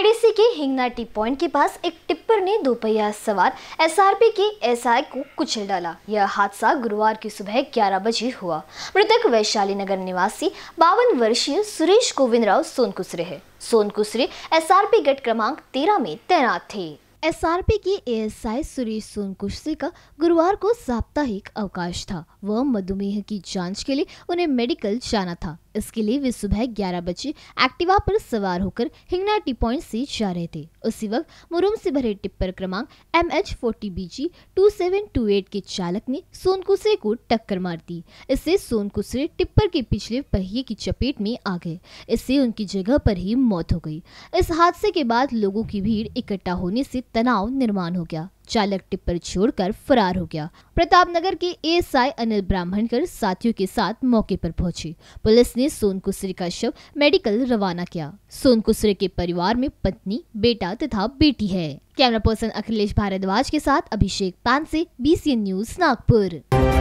IDC के Hingna T point के पास एक टिप्पर ने दोपहिया सवार एसआरपी के एसआई को कुचल डाला यह हादसा गुरुवार की सुबह 11 बजे हुआ मृतक वैशाली नगर निवासी बावन वर्षीय सुरेश गोविंद राव सोनकुसरे है सोनकुसरे एसआरपी गेट क्रमांक 13 में तैनात थे एसआरपी के एएसआई सुरेश सोनकुश्ती का गुरुवार को साप्ताहिक अवकाश था वह मधुमेह की जांच के लिए उन्हें मेडिकल जाना था इसके लिए वे सुबह 11 बजे एक्टिवा पर सवार होकर हिंगना टी पॉइंट से जा रहे थे उसी वक्त मुरुम से भरे टिप्पर क्रमांक M H forty B G two seven two eight के चालक ने सोनकुसरे को टक्कर मार दी इससे सोनकुसरे टिप्पर के पिछले पहिए की चपेट में आ गए इससे उनकी जगह पर ही मौत हो गई इस हादसे के बाद लोगों की भीड़ इकट्ठा होने से तनाव निर्माण हो गया चालक टिप्पर छोड़कर फरार हो गया प्रताप नगर के एएसआई अनिल ब्राह्मणकर साथियों के साथ मौके पर पहुंचे पुलिस ने सोन कुसरे का शव मेडिकल रवाना किया सोन कुसरे के परिवार में पत्नी बेटा तथा बेटी है कैमरा पर्सन अखिलेश भारद्वाज के साथ अभिषेक पान से बी न्यूज नागपुर